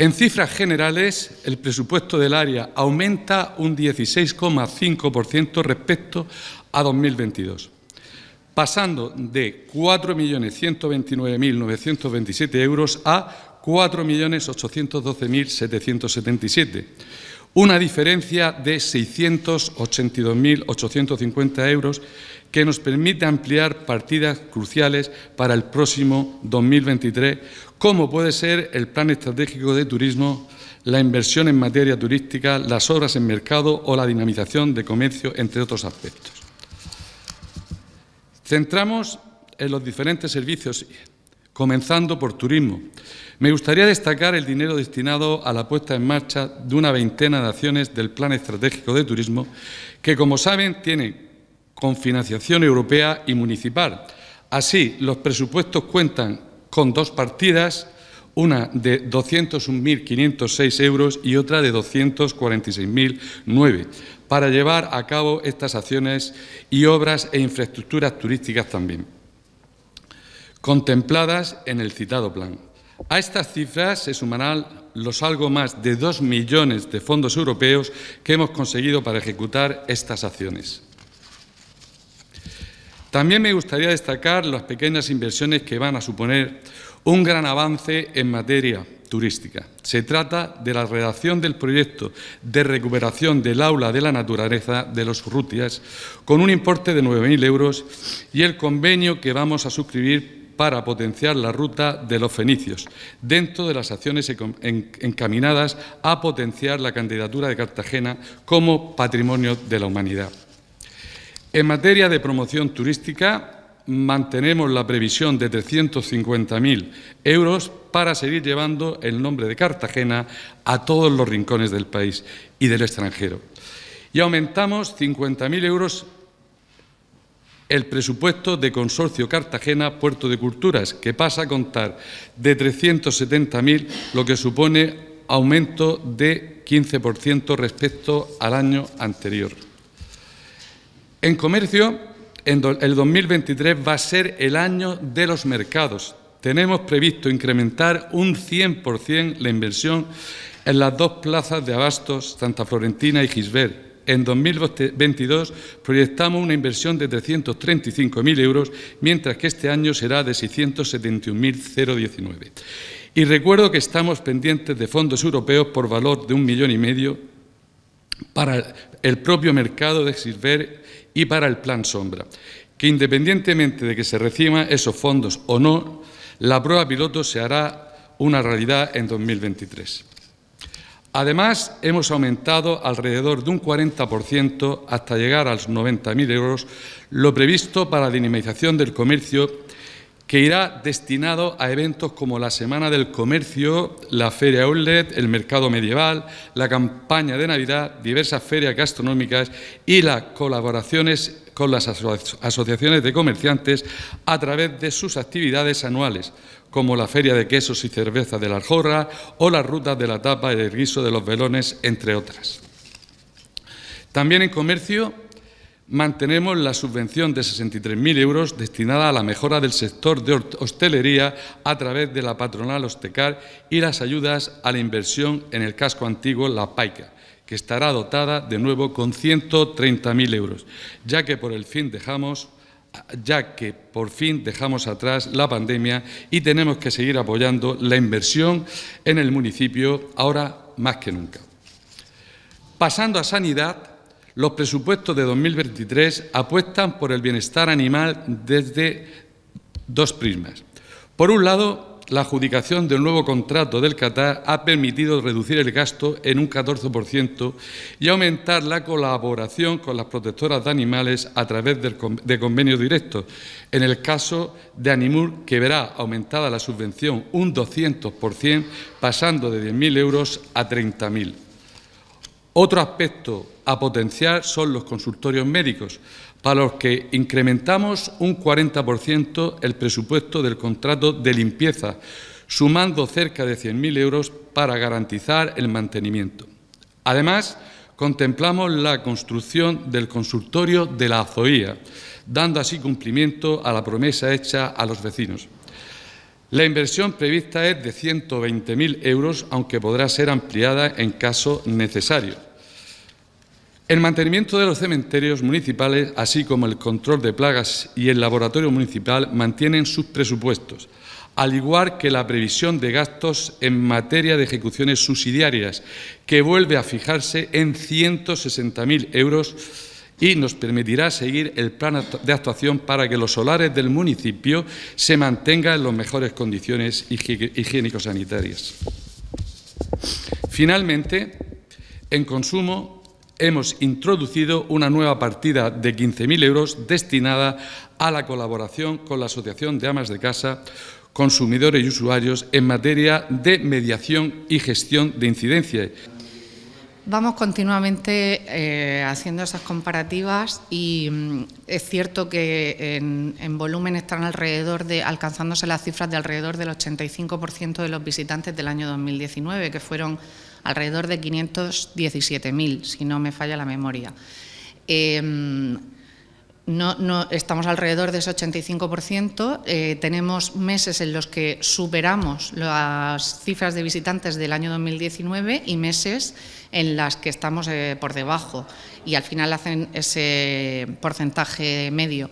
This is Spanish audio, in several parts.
En cifras generales, el presupuesto del área aumenta un 16,5% respecto a 2022, pasando de 4.129.927 euros a 4.812.777 una diferencia de 682.850 euros que nos permite ampliar partidas cruciales para el próximo 2023, como puede ser el Plan Estratégico de Turismo, la inversión en materia turística, las obras en mercado o la dinamización de comercio, entre otros aspectos. Centramos en los diferentes servicios comenzando por turismo. Me gustaría destacar el dinero destinado a la puesta en marcha de una veintena de acciones del Plan Estratégico de Turismo, que, como saben, tiene con financiación europea y municipal. Así, los presupuestos cuentan con dos partidas, una de 201.506 euros y otra de 246.009, para llevar a cabo estas acciones y obras e infraestructuras turísticas también contempladas en el citado plan. A estas cifras se sumarán los algo más de dos millones de fondos europeos que hemos conseguido para ejecutar estas acciones. También me gustaría destacar las pequeñas inversiones que van a suponer un gran avance en materia turística. Se trata de la redacción del proyecto de recuperación del aula de la naturaleza de los Rutias, con un importe de 9.000 euros, y el convenio que vamos a suscribir para potenciar la ruta de los fenicios, dentro de las acciones encaminadas a potenciar la candidatura de Cartagena como patrimonio de la humanidad. En materia de promoción turística, mantenemos la previsión de 350.000 euros para seguir llevando el nombre de Cartagena a todos los rincones del país y del extranjero. Y aumentamos 50.000 euros el presupuesto de Consorcio Cartagena Puerto de Culturas, que pasa a contar de 370.000, lo que supone aumento de 15% respecto al año anterior. En comercio, en el 2023 va a ser el año de los mercados. Tenemos previsto incrementar un 100% la inversión en las dos plazas de abastos, Santa Florentina y Gisbert, en 2022 proyectamos una inversión de 335.000 euros, mientras que este año será de 671.019. Y recuerdo que estamos pendientes de fondos europeos por valor de un millón y medio para el propio mercado de Silver y para el Plan Sombra, que independientemente de que se reciban esos fondos o no, la prueba piloto se hará una realidad en 2023. Además, hemos aumentado alrededor de un 40% hasta llegar a los 90.000 euros lo previsto para la dinamización del comercio, que irá destinado a eventos como la Semana del Comercio, la Feria Outlet, el Mercado Medieval, la campaña de Navidad, diversas ferias gastronómicas y las colaboraciones con las asociaciones de comerciantes a través de sus actividades anuales, como la Feria de Quesos y Cerveza de la Aljorra o las rutas de la tapa y el guiso de los velones, entre otras. También en comercio mantenemos la subvención de 63.000 euros destinada a la mejora del sector de hostelería a través de la patronal Ostecar y las ayudas a la inversión en el casco antiguo La Paica, que estará dotada de nuevo con 130.000 euros, ya que por el fin dejamos ya que por fin dejamos atrás la pandemia y tenemos que seguir apoyando la inversión en el municipio ahora más que nunca. Pasando a sanidad, los presupuestos de 2023 apuestan por el bienestar animal desde dos prismas. Por un lado, la adjudicación del nuevo contrato del Qatar ha permitido reducir el gasto en un 14% y aumentar la colaboración con las protectoras de animales a través de convenios directos. En el caso de Animur, que verá aumentada la subvención un 200%, pasando de 10.000 euros a 30.000. Otro aspecto a potenciar son los consultorios médicos, para los que incrementamos un 40% el presupuesto del contrato de limpieza, sumando cerca de 100.000 euros para garantizar el mantenimiento. Además, contemplamos la construcción del consultorio de la Azoía, dando así cumplimiento a la promesa hecha a los vecinos. La inversión prevista es de 120.000 euros, aunque podrá ser ampliada en caso necesario. El mantenimiento de los cementerios municipales, así como el control de plagas y el laboratorio municipal, mantienen sus presupuestos, al igual que la previsión de gastos en materia de ejecuciones subsidiarias, que vuelve a fijarse en 160.000 euros y nos permitirá seguir el plan de actuación para que los solares del municipio se mantengan en las mejores condiciones higiénico-sanitarias. Finalmente, en consumo hemos introducido una nueva partida de 15.000 euros destinada a la colaboración con la Asociación de Amas de Casa consumidores y usuarios en materia de mediación y gestión de incidencias. Vamos continuamente eh, haciendo esas comparativas y mm, es cierto que en, volumen están alrededor de, alcanzándose las cifras de alrededor del 85% de los visitantes del año 2019, que fueron alrededor de 517.000, si no me falla la memoria. Em, no, estamos alrededor de ese 85%. Eh, tenemos meses en los que superamos las cifras de visitantes del año 2019 y meses en las que estamos eh, por debajo y al final hacen ese porcentaje medio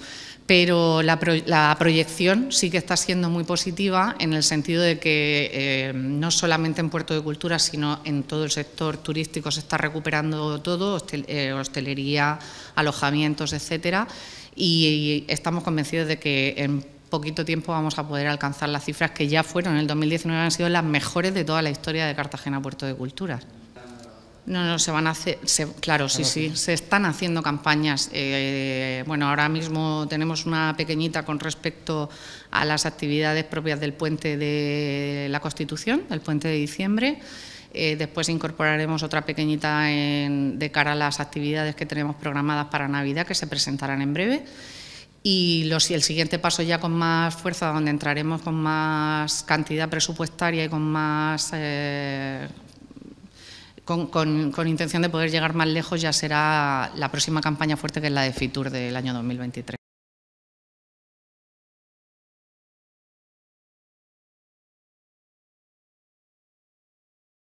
pero la, proyección sí que está siendo muy positiva en el sentido de que eh, no solamente en Puerto de Cultura, sino en todo el sector turístico se está recuperando todo, eh, hostelería, alojamientos, etcétera, y, y estamos convencidos de que en poquito tiempo vamos a poder alcanzar las cifras que ya fueron en el 2019 han sido las mejores de toda la historia de Cartagena Puerto de Cultura. No, no, se van a hacer, claro, sí, sí, se están haciendo campañas. Eh, bueno, ahora mismo tenemos una pequeñita con respecto a las actividades propias del puente de la Constitución, el puente de diciembre. Eh, después incorporaremos otra pequeñita de cara a las actividades que tenemos programadas para Navidad, que se presentarán en breve. Y los, el siguiente paso ya con más fuerza, donde entraremos con más cantidad presupuestaria y con más... Eh, con, intención de poder llegar más lejos ya será la próxima campaña fuerte que es la de FITUR del año 2023.